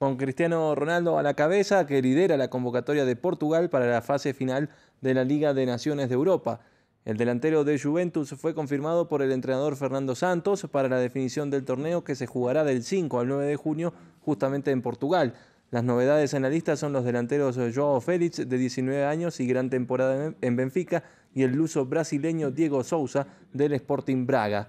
con Cristiano Ronaldo a la cabeza, que lidera la convocatoria de Portugal para la fase final de la Liga de Naciones de Europa. El delantero de Juventus fue confirmado por el entrenador Fernando Santos para la definición del torneo que se jugará del 5 al 9 de junio justamente en Portugal. Las novedades en la lista son los delanteros Joao Félix, de 19 años y gran temporada en Benfica, y el luso brasileño Diego Souza del Sporting Braga.